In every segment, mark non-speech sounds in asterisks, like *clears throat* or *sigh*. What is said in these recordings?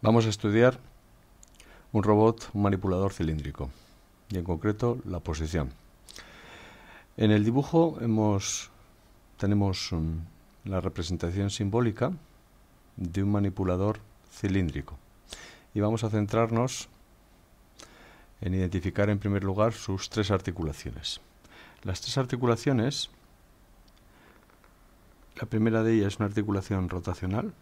Vamos a estudiar un robot, manipulador cilíndrico, y en concreto la posición. En el dibujo tenemos mm, la representación simbólica de un manipulador cilíndrico. Y vamos a centrarnos en identificar en primer lugar sus tres articulaciones. Las tres articulaciones, la primera de ellas es una articulación rotacional,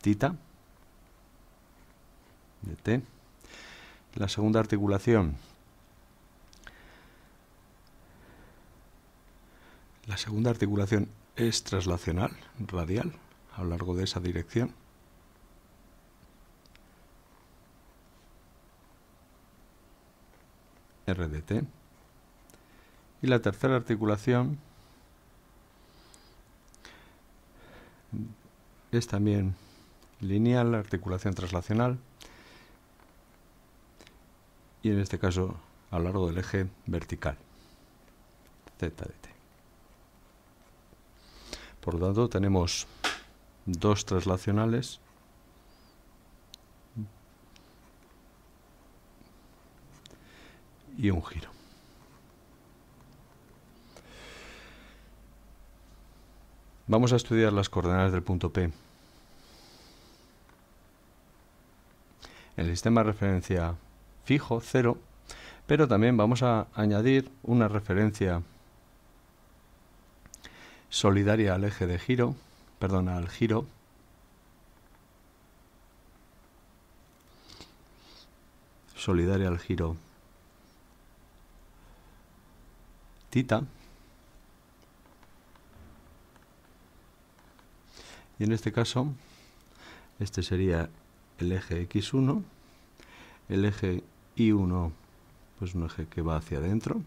tita de T. La segunda articulación. La segunda articulación es traslacional, radial, a lo largo de esa dirección. RDT. Y la tercera articulación es también lineal, articulación traslacional y en este caso a lo largo del eje vertical z de t. Por lo tanto, tenemos dos traslacionales y un giro. Vamos a estudiar las coordenadas del punto P el sistema de referencia fijo, cero, pero también vamos a añadir una referencia solidaria al eje de giro, perdón, al giro. Solidaria al giro tita. Y en este caso, este sería el eje X1, el eje Y1 pues un eje que va hacia adentro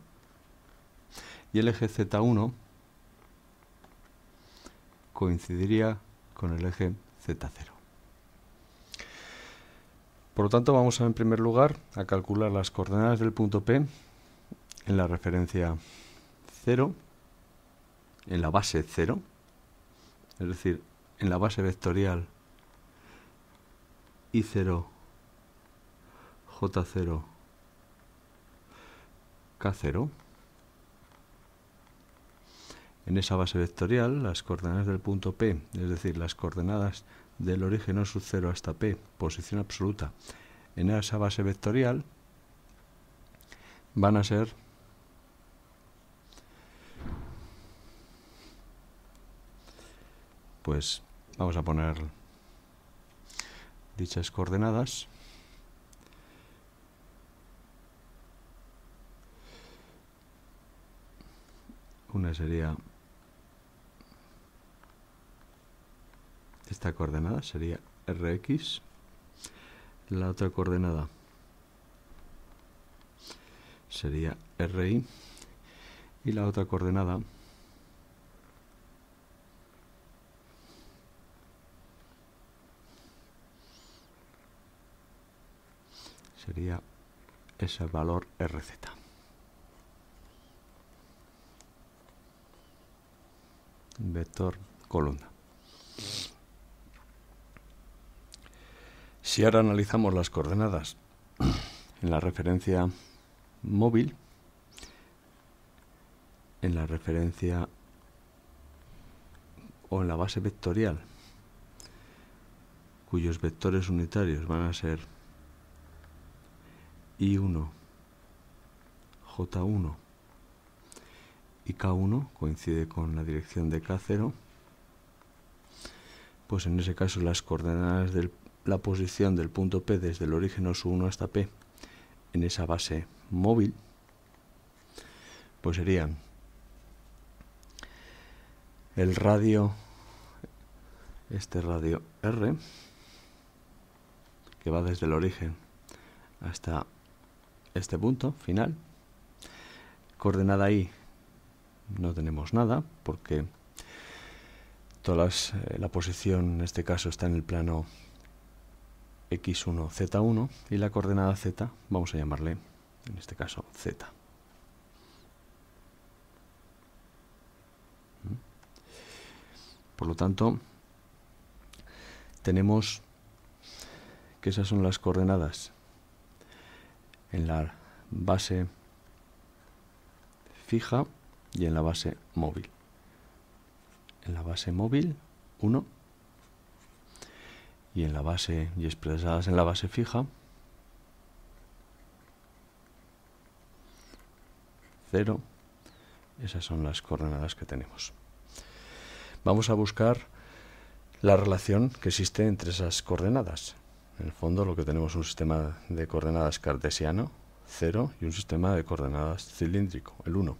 y el eje Z1 coincidiría con el eje Z0. Por lo tanto, vamos en primer lugar a calcular las coordenadas del punto P en la referencia 0, en la base 0, es decir, en la base vectorial I0, J0, K0. En esa base vectorial, las coordenadas del punto P, es decir, las coordenadas del origen o sub 0 hasta P, posición absoluta, en esa base vectorial van a ser pues vamos a poner dichas coordenadas. Una sería esta coordenada, sería Rx. La otra coordenada sería ry Y la otra coordenada sería ese valor RZ. Vector columna. Si ahora analizamos las coordenadas en la referencia móvil, en la referencia o en la base vectorial, cuyos vectores unitarios van a ser I1, J1 y K1 coincide con la dirección de K0, pues en ese caso las coordenadas de la posición del punto P desde el origen o 1 hasta P en esa base móvil, pues serían el radio, este radio R, que va desde el origen hasta este punto final. Coordenada y no tenemos nada porque todas eh, la posición en este caso está en el plano x1, z1 y la coordenada z vamos a llamarle en este caso z. ¿Mm? Por lo tanto, tenemos que esas son las coordenadas en la base fija y en la base móvil. En la base móvil 1 y en la base y expresadas en la base fija 0. Esas son las coordenadas que tenemos. Vamos a buscar la relación que existe entre esas coordenadas. En el fondo lo que tenemos es un sistema de coordenadas cartesiano, 0, y un sistema de coordenadas cilíndrico, el 1.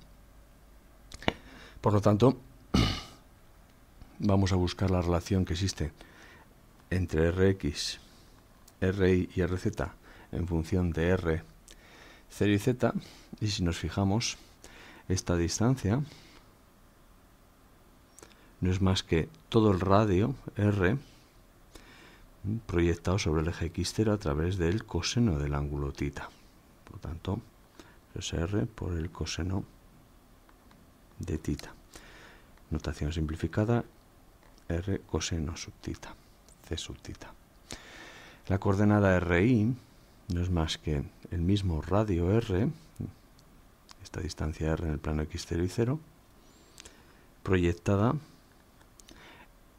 Por lo tanto, *clears throat* vamos a buscar la relación que existe entre Rx, Ri y Rz en función de R, 0 y Z, y si nos fijamos, esta distancia no es más que todo el radio R proyectado sobre el eje x0 a través del coseno del ángulo tita. Por tanto, tanto, r por el coseno de tita. Notación simplificada, R coseno sub tita, C sub tita. La coordenada RI no es más que el mismo radio R, esta distancia R en el plano X0 y 0, proyectada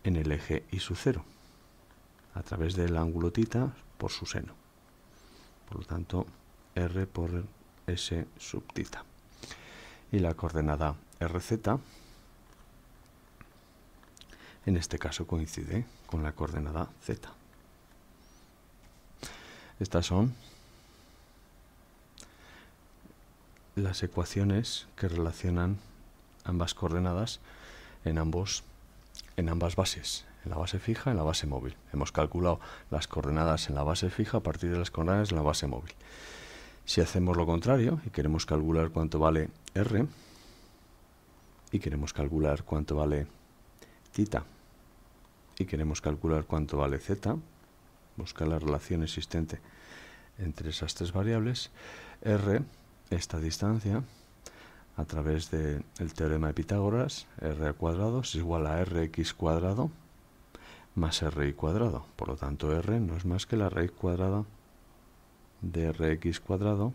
en el eje y sub 0 a través del ángulo tita por su seno. Por lo tanto, r por s sub tita. Y la coordenada rz, en este caso coincide con la coordenada z. Estas son las ecuaciones que relacionan ambas coordenadas en, ambos, en ambas bases, en la base fija, en la base móvil. Hemos calculado las coordenadas en la base fija a partir de las coordenadas en la base móvil. Si hacemos lo contrario y queremos calcular cuánto vale R y queremos calcular cuánto vale tita, y queremos calcular cuánto vale z, buscar la relación existente entre esas tres variables, R, esta distancia, a través del teorema de Pitágoras, R al cuadrado es igual a Rx cuadrado más r cuadrado. Por lo tanto, r no es más que la raíz cuadrada de rx cuadrado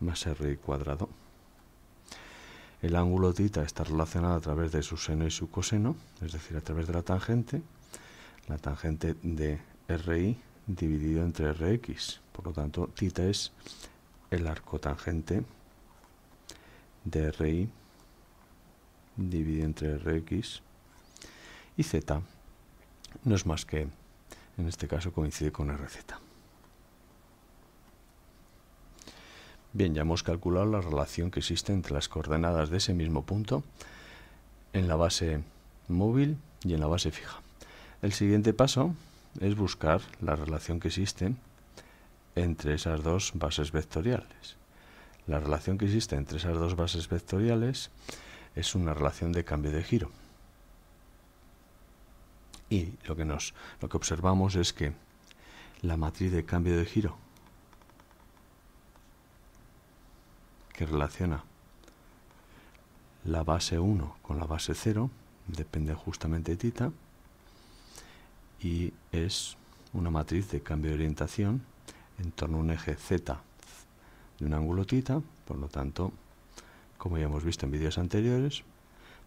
más r cuadrado. El ángulo tita está relacionado a través de su seno y su coseno, es decir, a través de la tangente, la tangente de RI dividido entre RX. Por lo tanto, tita es el arco tangente de RI dividido entre RX y Z no es más que, en este caso, coincide con RZ. receta. Bien, ya hemos calculado la relación que existe entre las coordenadas de ese mismo punto en la base móvil y en la base fija. El siguiente paso es buscar la relación que existe entre esas dos bases vectoriales. La relación que existe entre esas dos bases vectoriales es una relación de cambio de giro. Y lo que, nos, lo que observamos es que la matriz de cambio de giro que relaciona la base 1 con la base 0 depende justamente de tita y es una matriz de cambio de orientación en torno a un eje z de un ángulo tita, por lo tanto, como ya hemos visto en vídeos anteriores,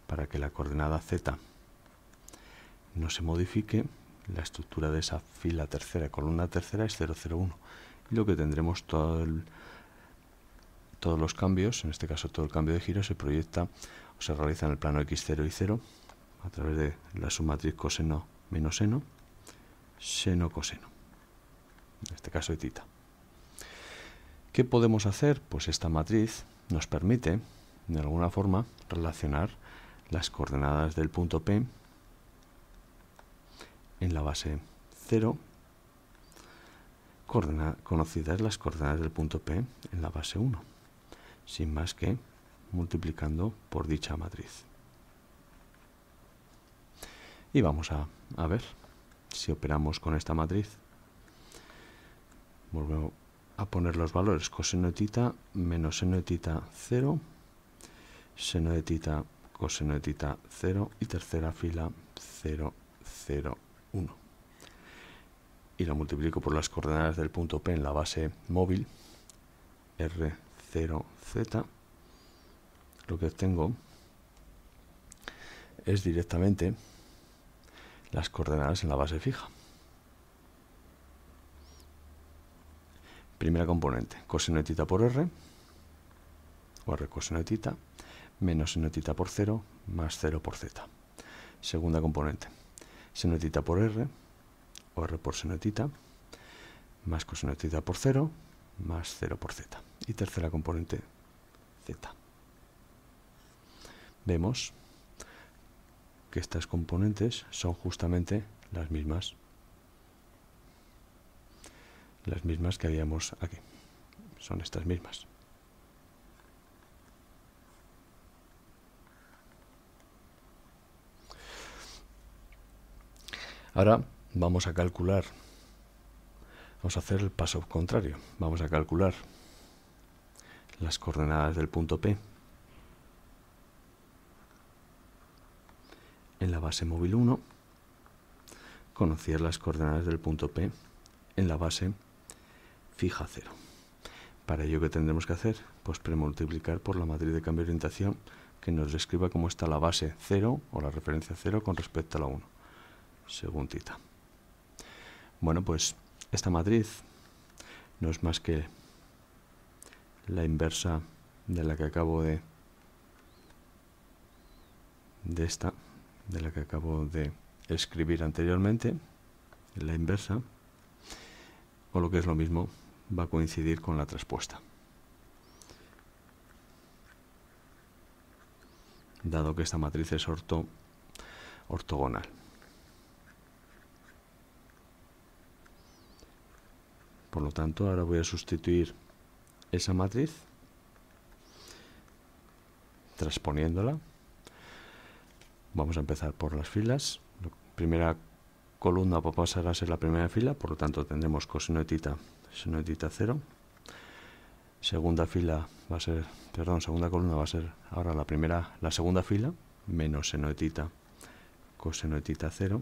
para que la coordenada z no se modifique, la estructura de esa fila tercera, columna tercera es 001. Y lo que tendremos todo todos los cambios, en este caso todo el cambio de giro, se proyecta o se realiza en el plano x0 y 0 a través de la submatriz coseno menos seno, seno coseno, en este caso de tita. ¿Qué podemos hacer? Pues esta matriz nos permite, de alguna forma, relacionar las coordenadas del punto P en la base 0, conocidas las coordenadas del punto P en la base 1, sin más que multiplicando por dicha matriz. Y vamos a, ver si operamos con esta matriz. Vuelvo a poner los valores coseno de tita menos seno de tita 0, seno de tita coseno de tita 0 y tercera fila 0, 0, y lo multiplico por las coordenadas del punto P en la base móvil R0Z, lo que obtengo es directamente las coordenadas en la base fija. Primera componente, coseno de por R, o R coseno de menos seno por 0, más 0 por z. Segunda componente, senotita por r, o r por senotita, más tita por 0, más 0 por z. Y tercera componente, z. Vemos que estas componentes son justamente las mismas las mismas que habíamos aquí. Son estas mismas. Ahora vamos a calcular. Vamos a hacer el paso contrario. Vamos a calcular las coordenadas del punto P en la base móvil 1, conocer las coordenadas del punto P en la base fija 0. Para ello, ¿qué tendremos que hacer? Pues premultiplicar por la matriz de cambio de orientación que nos describa cómo está la base 0 o la referencia 0 con respecto a la 1 según Bueno, pues esta matriz no es más que la inversa de la que acabo de de esta de la que acabo de escribir anteriormente la inversa o lo que es lo mismo va a coincidir con la traspuesta dado que esta matriz es orto ortogonal Por lo tanto, ahora voy a sustituir esa matriz transponiéndola. Vamos a empezar por las filas. La primera columna va a pasar a ser la primera fila, por lo tanto tendremos coseno de tita, seno 0. Segunda fila va a ser, perdón, segunda columna va a ser ahora la primera, la segunda fila, menos seno de coseno tita 0.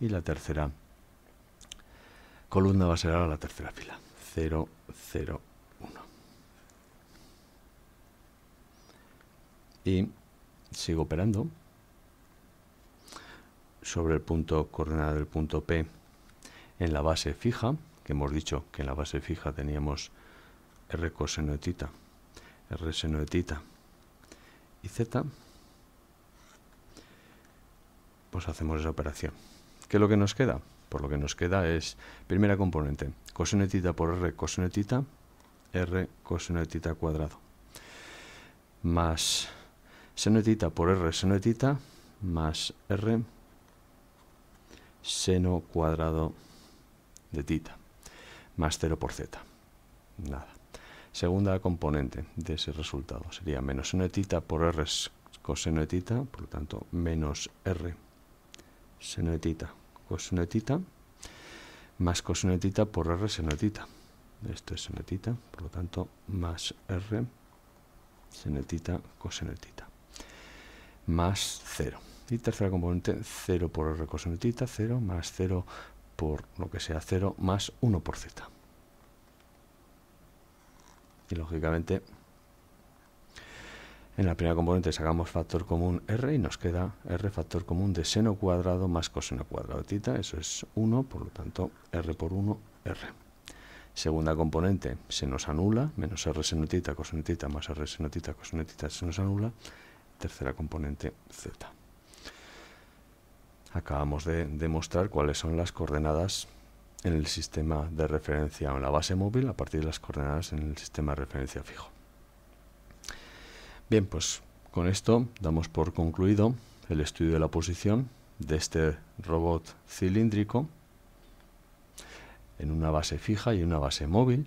Y la tercera columna va a ser ahora la tercera fila. 0, 0, 1. Y sigo operando sobre el punto coordenada del punto P en la base fija, que hemos dicho que en la base fija teníamos R coseno de tita, R seno de tita y Z, pues hacemos esa operación. ¿Qué es lo que nos queda? por lo que nos queda es primera componente, coseno de por r coseno de r coseno de cuadrado, más seno de por r seno de más r seno cuadrado de tita, más 0 por z. Nada. Segunda componente de ese resultado sería menos seno de tita por r coseno de tita, por lo tanto, menos r seno de tita coseno más coseno por r seno de Esto es senetita, por lo tanto, más r seno de Más 0. Y tercera componente, 0 por r coseno 0 más 0 por lo que sea 0 más 1 por z. Y lógicamente en la primera componente sacamos factor común r y nos queda r factor común de seno cuadrado más coseno cuadrado tita, eso es 1, por lo tanto r por 1, r. Segunda componente se nos anula, menos r seno tita coseno tita más r seno tita coseno tita se nos anula. Tercera componente z. Acabamos de demostrar cuáles son las coordenadas en el sistema de referencia o en la base móvil a partir de las coordenadas en el sistema de referencia fijo. Bien, pues con esto damos por concluido el estudio de la posición de este robot cilíndrico en una base fija y una base móvil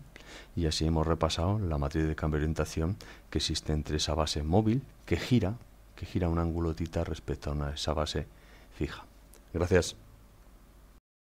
y así hemos repasado la matriz de cambio de orientación que existe entre esa base móvil que gira, que gira un ángulo tita respecto a una, esa base fija. Gracias.